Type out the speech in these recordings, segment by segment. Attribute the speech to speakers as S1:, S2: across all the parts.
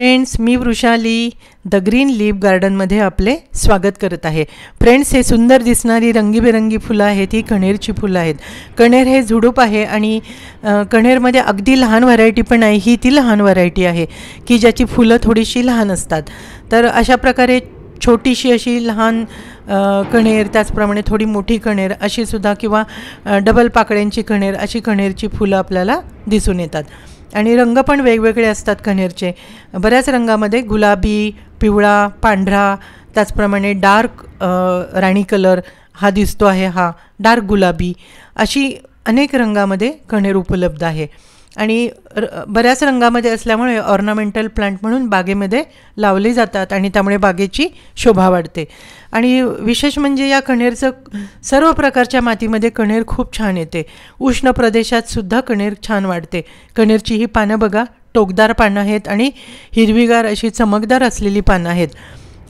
S1: friends मी Vrushali the green leap गार्डनमध्ये आपले स्वागत करत आहे फ्रेंड्स हे सुंदर दिसणारी रंगीबेरंगी फुलं आहेत ही कणेरची फुलं आहेत कणेर हे झुडूप आहे आणि कणेरमध्ये अगदी लहान व्हरायटी पण आहे ही ती लहान व्हरायटी आहे की ज्याची फुलं थोडीशी लहान असतात तर अशा प्रकारे छोटीशी अशी लहान कणेर त्याचप्रमाणे थोडी मोठी कणेर अशीसुद्धा किंवा डबल पाकळ्यांची कणेर अशी कणेरची फुलं आपल्याला दिसून येतात आणि रंग पण वेगवेगळे असतात कण्हेरचे बऱ्याच रंगामध्ये गुलाबी पिवळा पांढरा त्याचप्रमाणे डार्क राणी कलर हा दिसतो आहे हा डार्क गुलाबी अशी अनेक रंगामध्ये कण्हेर उपलब्ध आहे आणि र बऱ्याच रंगामध्ये असल्यामुळे ऑर्नामेंटल प्लांट म्हणून बागेमध्ये लावले जातात आणि त्यामुळे बागेची शोभा वाढते आणि विशेष म्हणजे या कणेरचं सर्व प्रकारच्या मातीमध्ये कणेर खूप छान येते उष्ण प्रदेशात सुद्धा छान वाढते कणेरची ही पानं बघा टोकदार पानं आहेत आणि हिरवीगार अशी चमकदार असलेली पानं आहेत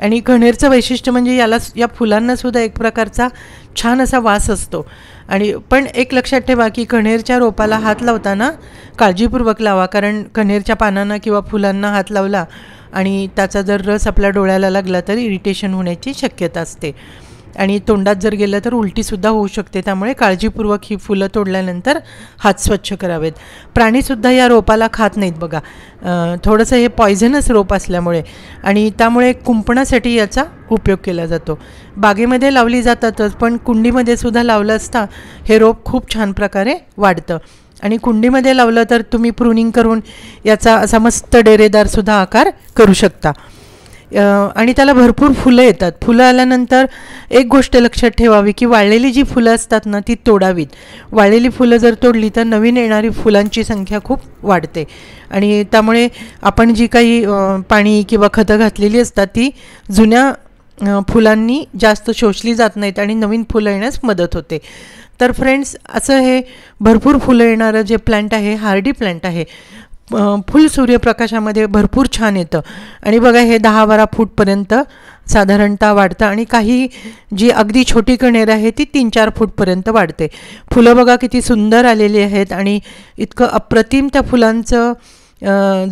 S1: आणि कण्हेरचं वैशिष्ट्य म्हणजे याला या फुलांनासुद्धा एक प्रकारचा छान असा वास असतो आणि पण एक लक्षात ठेवा की कण्हेरच्या रोपाला हात लावताना काळजीपूर्वक लावा कारण कण्हेरच्या पानांना किंवा फुलांना हात लावला आणि त्याचा जर रस आपल्या डोळ्याला लागला तर इरिटेशन होण्याची शक्यता असते आणि तोंडात जर गेलं तर उलटीसुद्धा होऊ शकते त्यामुळे काळजीपूर्वक ही फुलं तोडल्यानंतर हात स्वच्छ करावेत प्राणीसुद्धा या रोपाला खात नाहीत बघा थोडंसं हे पॉयझनस रोप असल्यामुळे आणि त्यामुळे कुंपणासाठी याचा उपयोग केला जातो बागेमध्ये लावली जातातच पण कुंडीमध्ये सुद्धा लावलं असता हे रोप खूप छान प्रकारे वाढतं आणि कुंडीमध्ये लावलं तर तुम्ही प्रुनिंग करून याचा असा मस्त डेरेदारसुद्धा आकार करू शकता आणि त्याला भरपूर फुलं येतात फुलं आल्यानंतर एक गोष्ट लक्षात ठेवावी की वाळलेली जी फुलं असतात ना ती तोडावीत वाळलेली फुलं जर तोडली तर नवीन येणारी फुलांची संख्या खूप वाढते आणि त्यामुळे आपण जी काही पाणी किंवा खतं घातलेली असतात ती जुन्या फुलांनी जास्त शोषली जात नाहीत आणि नवीन फुलं येण्यास मदत होते तर फ्रेंड्स असं हे भरपूर फुलं येणारं जे प्लांट आहे हार्डी प्लांट आहे फुल सूर्यप्रकाशामध्ये भरपूर छान येतं आणि बघा हे दहा बारा फूटपर्यंत साधारणतः वाढतं आणि काही जी अगदी छोटी कणेर आहे ती तीन चार फूटपर्यंत वाढते फुलं बघा किती सुंदर आलेली आहेत आणि इतकं अप्रतिम त्या फुलांचं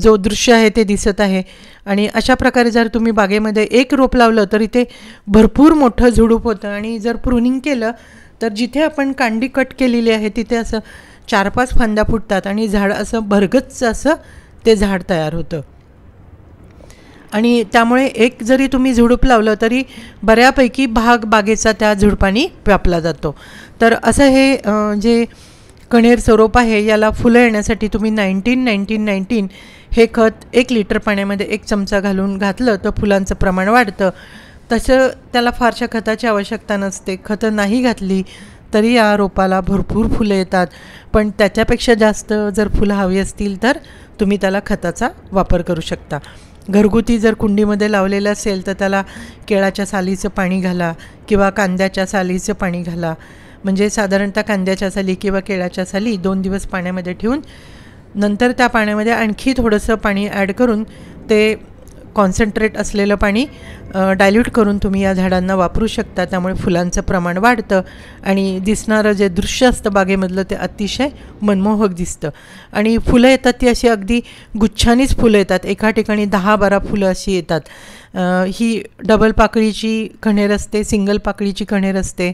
S1: जो दृश्य आहे ते दिसत आहे आणि अशा प्रकारे जर तुम्ही बागेमध्ये एक रोप लावलं तर इथे भरपूर मोठं झुडूप होतं आणि जर प्रुनिंग केलं तर जिथे आपण कांडी कट केलेली आहे तिथे असं चार पाच फांद्या फुटतात आणि झाड असं भरगच्च असं ते झाड तयार होतं आणि त्यामुळे एक जरी तुम्ही झुडूप लावलं तरी बऱ्यापैकी भाग बागेचा त्या झुडपाने व्यापला जातो तर असं हे जे कणेर स्वरूप आहे याला फुलं येण्यासाठी तुम्ही नाईन्टीन नाईन्टीन नाईन्टीन हे खत एक लिटर पाण्यामध्ये एक चमचा घालून घातलं तर फुलांचं प्रमाण वाढतं तसं त्याला फारशा खताची आवश्यकता नसते खतं नाही घातली तरी या रोपाला भरपूर फुलं येतात पण त्याच्यापेक्षा जास्त जर फुलं हवी असतील तर तुम्ही त्याला खताचा वापर करू शकता घरगुती जर कुंडीमध्ये लावलेलं असेल तर त्याला केळाच्या सालीचं पाणी घाला किंवा कांद्याच्या सालीचं पाणी घाला म्हणजे साधारणतः कांद्याच्या साली किंवा केळाच्या साली दोन दिवस पाण्यामध्ये ठेवून नंतर त्या पाण्यामध्ये आणखी थोडंसं पाणी ॲड करून ते कॉन्सन्ट्रेट असलेलं पाणी डायल्यूट करून तुम्ही या झाडांना वापरू शकता त्यामुळे फुलांचं प्रमाण वाढतं आणि दिसणारं जे दृश्य असतं बागेमधलं ते अतिशय मनमोहक दिसतं आणि फुलं येतात ती अशी अगदी गुच्छानीच फुलं येतात एका ठिकाणी दहा बारा फुलं अशी येतात ही डबल पाकळीची कणेर असते सिंगल पाकळीची कणेर असते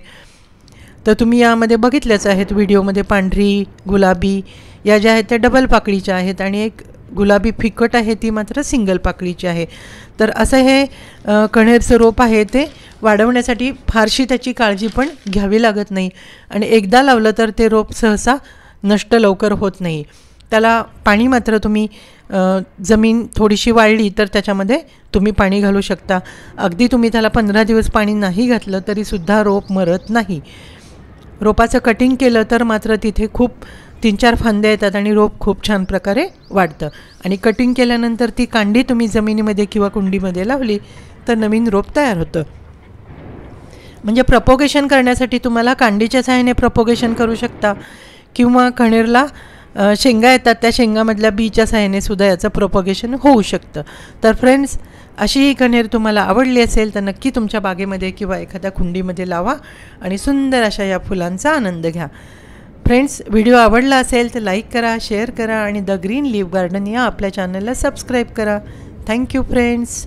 S1: तर तुम्ही यामध्ये बघितल्याच आहेत व्हिडिओमध्ये पांढरी गुलाबी या ज्या आहेत त्या डबल पाकळीच्या आहेत आणि एक गुलाबी फिकट आहे ती मात्र सिंगल पाकळीची आहे तर असं हे कण्हेरचं रोप आहे ते वाढवण्यासाठी फारशी त्याची काळजी पण घ्यावी लागत नाही आणि एकदा लावलं तर ते रोप सहसा नष्ट लवकर होत नाही त्याला पाणी मात्र तुम्ही जमीन थोडीशी वाढली तर त्याच्यामध्ये तुम्ही पाणी घालू शकता अगदी तुम्ही त्याला पंधरा दिवस पाणी नाही घातलं तरीसुद्धा रोप मरत नाही रोपाचं कटिंग केलं तर मात्र तिथे खूप तीन चार फांद्या येतात आणि रोप खूप छान प्रकारे वाढतं आणि कटिंग केल्यानंतर ती कांडी तुम्ही जमिनीमध्ये किंवा कुंडीमध्ये लावली तर नवीन रोप तयार होतं म्हणजे प्रपोगेशन करण्यासाठी तुम्हाला कांडीच्या सहाय्याने प्रपोगेशन करू शकता किंवा खणेरला शेंगा येतात त्या शेंगामधल्या बीच्या साह्याने सुद्धा याचं प्रोपोगेशन होऊ शकतं तर फ्रेंड्स अशी ही कणेर तुम्हाला आवडली असेल तर नक्की तुमच्या बागेमध्ये किंवा एखाद्या कुंडीमध्ये लावा आणि सुंदर अशा या फुलांचा आनंद घ्या फ्रेंड्स व्हिडिओ आवडला असेल तर लाईक करा शेअर करा आणि द ग्रीन लीफ गार्डन या आपल्या चॅनलला सबस्क्राईब करा थँक्यू फ्रेंड्स